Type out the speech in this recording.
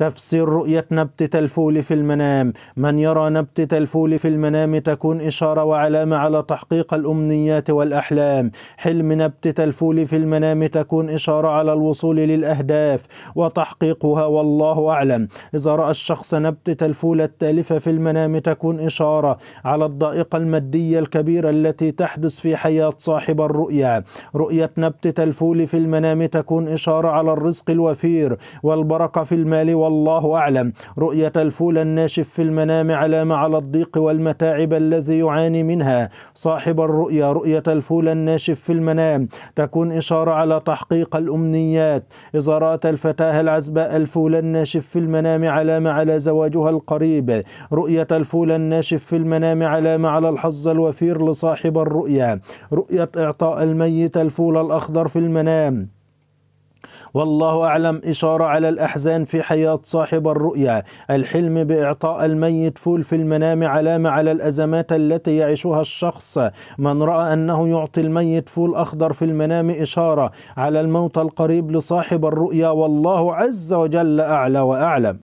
تفسير رؤية نبتة الفول في المنام من يرى نبتة الفول في المنام تكون إشارة وعلامة على تحقيق الأمنيات والأحلام حلم نبتة الفول في المنام تكون إشارة على الوصول للأهداف وتحقيقها والله أعلم إذا رأى الشخص نبتة الفول التالفة في المنام تكون إشارة على الضائقة المادية الكبيرة التي تحدث في حياة صاحب الرؤيا رؤية نبتة الفول في المنام تكون إشارة على الرزق الوفير والبركة في المال والأرض والله أعلم رؤية الفول الناشف في المنام علامة على الضيق والمتاعب الذي يعاني منها صاحب الرؤيا رؤية الفول الناشف في المنام تكون إشارة على تحقيق الأمنيات إذا رأت الفتاة العزباء الفول الناشف في المنام علامة على زواجها القريب رؤية الفول الناشف في المنام علامة على الحظ الوفير لصاحب الرؤيا رؤية إعطاء الميت الفول الأخضر في المنام والله أعلم إشارة على الأحزان في حياة صاحب الرؤيا الحلم بإعطاء الميت فول في المنام علامة على الأزمات التي يعيشها الشخص من رأى أنه يعطي الميت فول أخضر في المنام إشارة على الموت القريب لصاحب الرؤيا والله عز وجل أعلى وأعلم